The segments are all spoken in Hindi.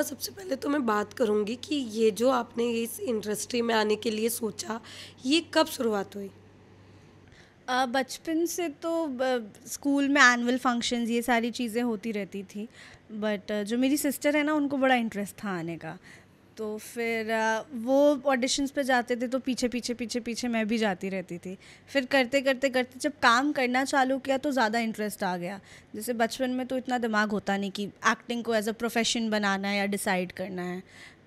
पापा सबसे पहले तो मैं बात करूँगी कि ये जो आपने इस इंडस्ट्री में आने के लिए सोचा ये कब शुरुआत हुई बचपन से तो स्कूल में एनुअल फंक्शंस ये सारी चीज़ें होती रहती थी बट जो मेरी सिस्टर है ना उनको बड़ा इंटरेस्ट था आने का तो फिर वो ऑडिशंस पे जाते थे तो पीछे पीछे पीछे पीछे मैं भी जाती रहती थी फिर करते करते करते जब काम करना चालू किया तो ज़्यादा इंटरेस्ट आ गया जैसे बचपन में तो इतना दिमाग होता नहीं कि एक्टिंग को एज अ प्रोफेशन बनाना है या डिसाइड करना है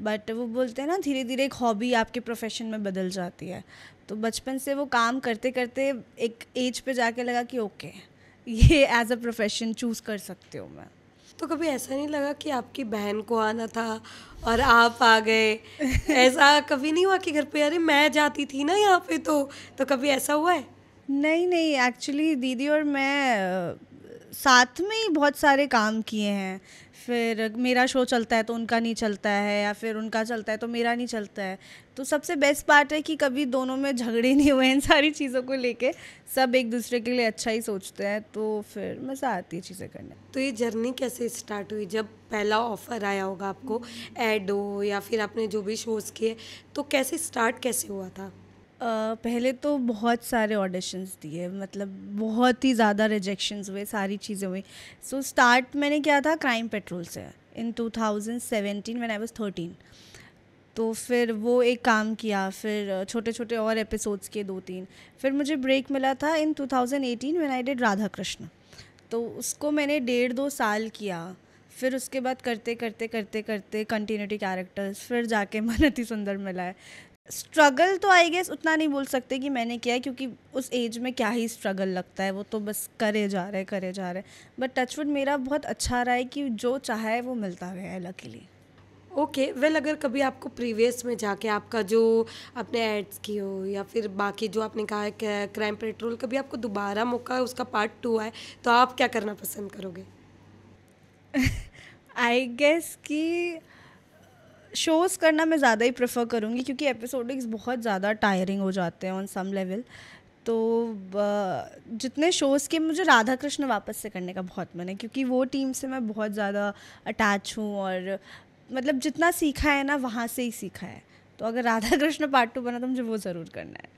बट वो बोलते हैं ना धीरे धीरे एक हॉबी आपके प्रोफेशन में बदल जाती है तो बचपन से वो काम करते करते एक एज पे जाके लगा कि ओके ये एज अ प्रोफेशन चूज़ कर सकती हूँ मैं तो कभी ऐसा नहीं लगा कि आपकी बहन को आना था और आप आ गए ऐसा कभी नहीं हुआ कि घर पे अरे मैं जाती थी ना यहाँ पे तो तो कभी ऐसा हुआ है नहीं नहीं एक्चुअली दीदी और मैं साथ में ही बहुत सारे काम किए हैं फिर मेरा शो चलता है तो उनका नहीं चलता है या फिर उनका चलता है तो मेरा नहीं चलता है तो सबसे बेस्ट पार्ट है कि कभी दोनों में झगड़े नहीं हुए इन सारी चीज़ों को लेके सब एक दूसरे के लिए अच्छा ही सोचते हैं तो फिर मज़ा आती है चीज़ें करने तो ये जर्नी कैसे स्टार्ट हुई जब पहला ऑफ़र आया होगा आपको एड हो या फिर आपने जो भी शोज़ किए तो कैसे स्टार्ट कैसे हुआ था पहले तो बहुत सारे ऑडिशंस दिए मतलब बहुत ही ज़्यादा रिजेक्शंस हुए सारी चीज़ें हुई सो so, स्टार्ट मैंने किया था क्राइम पेट्रोल से in 2017 one I was thirteen तो फिर वो एक काम किया फिर छोटे छोटे और एपिसोड्स के दो तीन फिर मुझे ब्रेक मिला था in 2018 one I did Radha Krishna तो उसको मैंने डेढ़ दो साल किया फिर उसके बाद करते करते करते करते कंटिन्यूटी कैरेक्टर्स फिर जाके मन अति सुंदर मिला है स्ट्रगल तो आई गेस उतना नहीं बोल सकते कि मैंने किया है क्योंकि उस एज में क्या ही स्ट्रगल लगता है वो तो बस करे जा रहे करे जा रहे बट टचवुड मेरा बहुत अच्छा रहा है कि जो चाहे है वो मिलता गया है luckily okay okay, well well, अगर कभी आपको प्रीवियस में जाके आपका जो आपने एड्स की हो या फिर बाकी जो आपने कहा है क्राइम पेट्रोल कभी आपको दोबारा मौका उसका पार्ट टू आए तो आप क्या करना पसंद करोगे आई गेस कि शोज़ करना मैं ज़्यादा ही प्रेफर करूँगी क्योंकि एपिसोडिक्स बहुत ज़्यादा टायरिंग हो जाते हैं ऑन सम लेवल तो जितने शोज़ के मुझे राधा कृष्ण वापस से करने का बहुत मन है क्योंकि वो टीम से मैं बहुत ज़्यादा अटैच हूँ और मतलब जितना सीखा है ना वहाँ से ही सीखा है तो अगर राधा कृष्ण पार्ट टू बना तो मुझे वो ज़रूर करना है